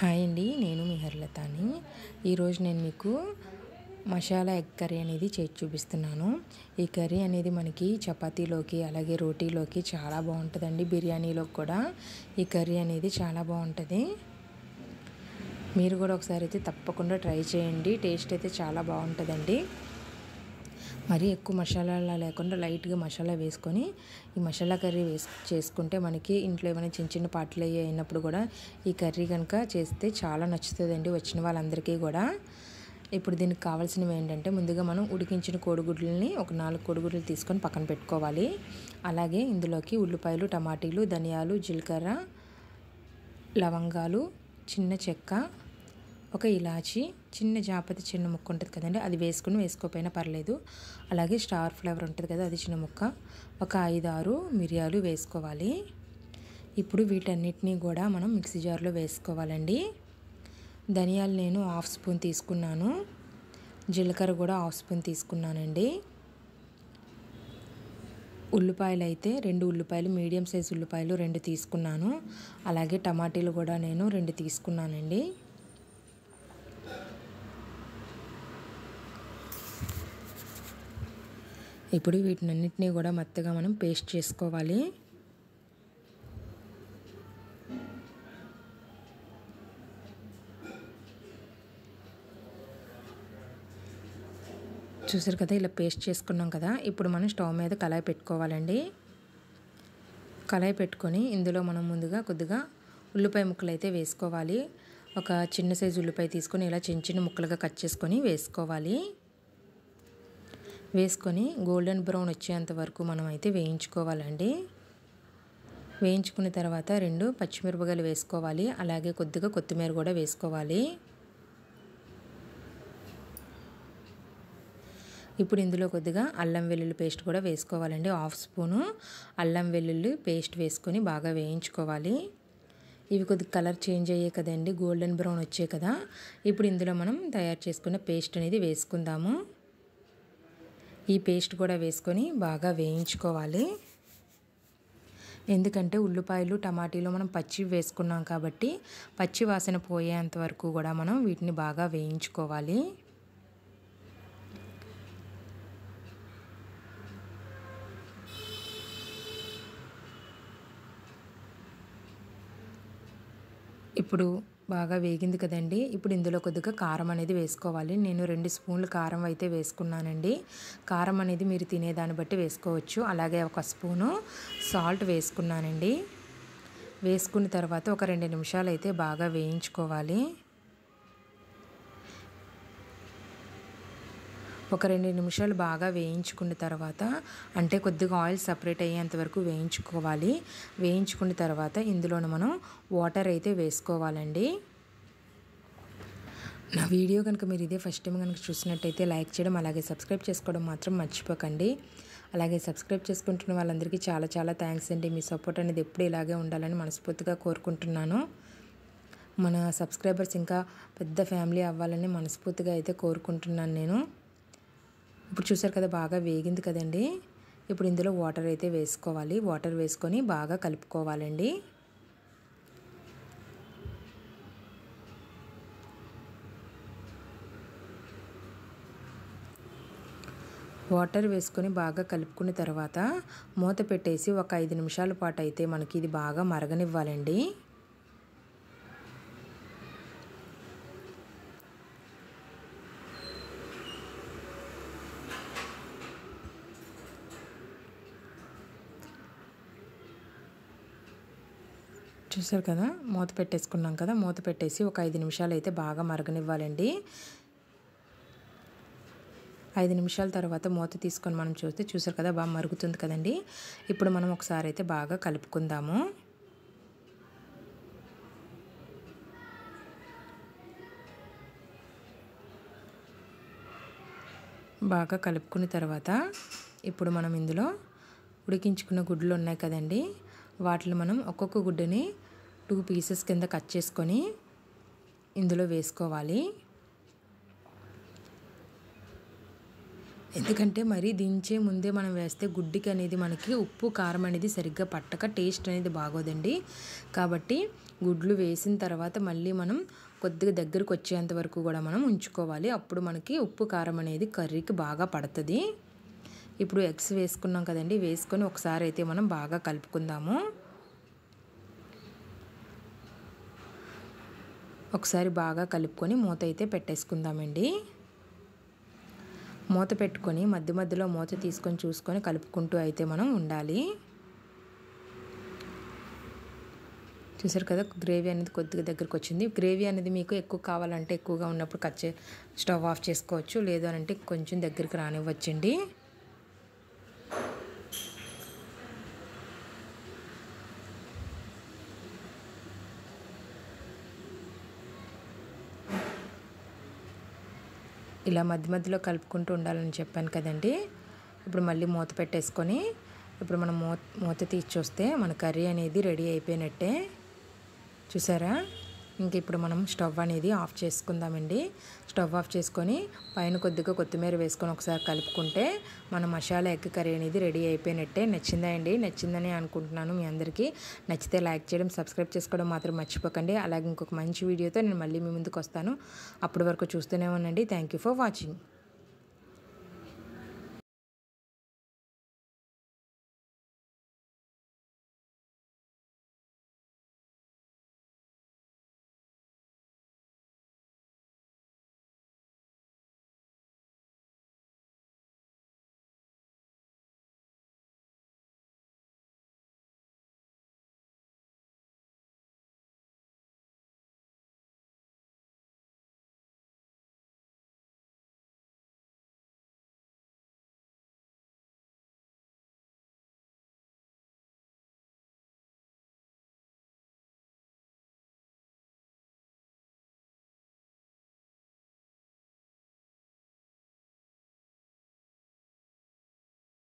hi అండి నేను మీ ఈరోజు నేను మీకు మసాలా ఎగ్ కర్రీ అనేది చేసి చూపిస్తున్నాను ఈ కర్రీ అనేది మనకి చపాతీలోకి అలాగే రోటీలోకి చాలా బాగుంటుందండి బిర్యానీలోకి కూడా ఈ కర్రీ అనేది చాలా బాగుంటుంది మీరు కూడా ఒకసారి అయితే తప్పకుండా ట్రై చేయండి టేస్ట్ అయితే చాలా బాగుంటుందండి మరీ ఎక్కువ మసాలా లేకుండా లైట్గా మసాలా వేసుకొని ఈ మసాలా కర్రీ వేసి చేసుకుంటే మనకి ఇంట్లో ఏమైనా చిన్న చిన్న పాటలు అయినప్పుడు కూడా ఈ కర్రీ కనుక చేస్తే చాలా నచ్చుతుందండి వచ్చిన వాళ్ళందరికీ కూడా ఇప్పుడు దీనికి కావాల్సినవి ఏంటంటే ముందుగా మనం ఉడికించిన కోడిగుడ్లని ఒక నాలుగు కోడిగుడ్లు తీసుకొని పక్కన పెట్టుకోవాలి అలాగే ఇందులోకి ఉల్లిపాయలు టమాటీలు ధనియాలు జీలకర్ర లవంగాలు చిన్న చెక్క ఒక ఇలాచి చిన్న జాపతి చిన్న ముక్క ఉంటుంది కదండి అది వేసుకుని వేసుకోకపోయినా పర్లేదు అలాగే స్టార్ ఫ్లవర్ ఉంటుంది కదా అది చిన్న ముక్క ఒక ఐదు ఆరు మిరియాలు వేసుకోవాలి ఇప్పుడు వీటన్నిటినీ కూడా మనం మిక్సీ జార్లో వేసుకోవాలండి ధనియాలు నేను హాఫ్ స్పూన్ తీసుకున్నాను జీలకర్ర కూడా హాఫ్ స్పూన్ తీసుకున్నానండి ఉల్లిపాయలు అయితే రెండు ఉల్లిపాయలు మీడియం సైజ్ ఉల్లిపాయలు రెండు తీసుకున్నాను అలాగే టమాటీలు కూడా నేను రెండు తీసుకున్నానండి ఇప్పుడు అన్నింటినీ కూడా మెత్తగా మనం పేస్ట్ చేసుకోవాలి చూసారు కదా ఇలా పేస్ట్ చేసుకున్నాం కదా ఇప్పుడు మనం స్టవ్ మీద కళాయి పెట్టుకోవాలండి కళాయి పెట్టుకొని ఇందులో మనం ముందుగా కొద్దిగా ఉల్లిపాయ ముక్కలు అయితే వేసుకోవాలి ఒక చిన్న సైజు ఉల్లిపాయ తీసుకొని ఇలా చిన్న చిన్న ముక్కలుగా కట్ చేసుకొని వేసుకోవాలి వేసుకొని గోల్డెన్ బ్రౌన్ వచ్చేంత వరకు మనం అయితే వేయించుకోవాలండి వేయించుకున్న తర్వాత రెండు పచ్చిమిరపకాయలు వేసుకోవాలి అలాగే కొద్దిగా కొత్తిమీర కూడా వేసుకోవాలి ఇప్పుడు ఇందులో కొద్దిగా అల్లం వెల్లుల్లి పేస్ట్ కూడా వేసుకోవాలండి హాఫ్ స్పూను అల్లం వెల్లుల్లి పేస్ట్ వేసుకొని బాగా వేయించుకోవాలి ఇవి కొద్దిగా కలర్ చేంజ్ అయ్యే కదండి గోల్డెన్ బ్రౌన్ వచ్చే కదా ఇప్పుడు ఇందులో మనం తయారు చేసుకున్న పేస్ట్ అనేది వేసుకుందాము ఈ పేస్ట్ కూడా వేసుకొని బాగా వేయించుకోవాలి ఎందుకంటే ఉల్లిపాయలు టమాటీలు మనం పచ్చి వేసుకున్నాం కాబట్టి పచ్చి వాసన పోయేంత వరకు కూడా మనం వీటిని బాగా వేయించుకోవాలి ఇప్పుడు బాగా వేగింది కదండి ఇప్పుడు ఇందులో కొద్దిగా కారం అనేది వేసుకోవాలి నేను రెండు స్పూన్లు కారం అయితే వేసుకున్నానండి కారం అనేది మీరు తినేదాన్ని బట్టి వేసుకోవచ్చు అలాగే ఒక స్పూను సాల్ట్ వేసుకున్నానండి వేసుకున్న తర్వాత ఒక రెండు నిమిషాలు అయితే బాగా వేయించుకోవాలి ఒక రెండు నిమిషాలు బాగా వేయించుకున్న తర్వాత అంటే కొద్దిగా ఆయిల్ సపరేట్ అయ్యేంత వరకు వేయించుకోవాలి వేయించుకున్న తర్వాత ఇందులోనూ మనం వాటర్ అయితే వేసుకోవాలండి నా వీడియో కనుక మీరు ఇదే ఫస్ట్ టైం కనుక చూసినట్టయితే లైక్ చేయడం అలాగే సబ్స్క్రైబ్ చేసుకోవడం మాత్రం మర్చిపోకండి అలాగే సబ్స్క్రైబ్ చేసుకుంటున్న వాళ్ళందరికీ చాలా చాలా థ్యాంక్స్ అండి మీ సపోర్ట్ అనేది ఎప్పుడు ఇలాగే ఉండాలని మనస్ఫూర్తిగా కోరుకుంటున్నాను మన సబ్స్క్రైబర్స్ ఇంకా పెద్ద ఫ్యామిలీ అవ్వాలని మనస్ఫూర్తిగా అయితే కోరుకుంటున్నాను నేను ఇప్పుడు చూసారు కదా బాగా వేగింది కదండి ఇప్పుడు ఇందులో వాటర్ అయితే వేసుకోవాలి వాటర్ వేసుకొని బాగా కలుపుకోవాలండి వాటర్ వేసుకొని బాగా కలుపుకున్న తర్వాత మూత పెట్టేసి ఒక ఐదు నిమిషాల పాటు అయితే మనకి ఇది బాగా మరగనివ్వాలండి చూసారు కదా మూత పెట్టేసుకున్నాం కదా మూత పెట్టేసి ఒక ఐదు నిమిషాలు అయితే బాగా మరగనివ్వాలండి ఐదు నిమిషాల తర్వాత మూత తీసుకొని మనం చూస్తే చూసారు కదా బాగా మరుగుతుంది కదండి ఇప్పుడు మనం ఒకసారి అయితే బాగా కలుపుకుందాము బాగా కలుపుకున్న తర్వాత ఇప్పుడు మనం ఇందులో ఉడికించుకున్న గుడ్లు ఉన్నాయి కదండి వాటిలో మనం ఒక్కొక్క గుడ్డని టూ పీసెస్ కింద కట్ చేసుకొని ఇందులో వేసుకోవాలి ఎందుకంటే మరి దించే ముందే మనం వేస్తే గుడ్డికి అనేది మనకి ఉప్పు కారం అనేది సరిగ్గా పట్టక టేస్ట్ అనేది బాగోదండి కాబట్టి గుడ్లు వేసిన తర్వాత మళ్ళీ మనం కొద్దిగా దగ్గరకు వచ్చేంత వరకు కూడా మనం ఉంచుకోవాలి అప్పుడు మనకి ఉప్పు కారం అనేది కర్రీకి బాగా పడుతుంది ఇప్పుడు ఎగ్స్ వేసుకున్నాం కదండి వేసుకొని ఒకసారి అయితే మనం బాగా కలుపుకుందాము ఒకసారి బాగా కలుపుకొని మూత అయితే పెట్టేసుకుందామండి మూత పెట్టుకొని మధ్య మధ్యలో మూత తీసుకొని చూసుకొని కలుపుకుంటూ అయితే మనం ఉండాలి చూసారు కదా గ్రేవీ అనేది కొద్దిగా దగ్గరకు వచ్చింది గ్రేవీ అనేది మీకు ఎక్కువ కావాలంటే ఎక్కువగా ఉన్నప్పుడు కచ్చే స్టవ్ ఆఫ్ చేసుకోవచ్చు లేదు అంటే కొంచెం దగ్గరికి రానివ్వచ్చండి ఇలా మధ్య మధ్యలో కలుపుకుంటూ ఉండాలని చెప్పాను కదండి ఇప్పుడు మళ్ళీ మూత పెట్టేసుకొని ఇప్పుడు మనం మూత మూత తీసి చూస్తే మన కర్రీ అనేది రెడీ అయిపోయినట్టే చూసారా ఇంక ఇప్పుడు మనం స్టవ్ అనేది ఆఫ్ చేసుకుందామండి స్టవ్ ఆఫ్ చేసుకొని పైన కొద్దిగా కొత్తిమీర వేసుకొని ఒకసారి కలుపుకుంటే మన మసాలా ఎగ్ కర్రీ అనేది రెడీ అయిపోయినట్టే నచ్చిందా అండి నచ్చిందని అనుకుంటున్నాను మీ అందరికీ నచ్చితే లైక్ చేయడం సబ్స్క్రైబ్ చేసుకోవడం మాత్రం మర్చిపోకండి అలాగే ఇంకొక మంచి వీడియోతో నేను మళ్ళీ మీ ముందుకు వస్తాను అప్పటి వరకు చూస్తూనే ఉండండి థ్యాంక్ ఫర్ వాచింగ్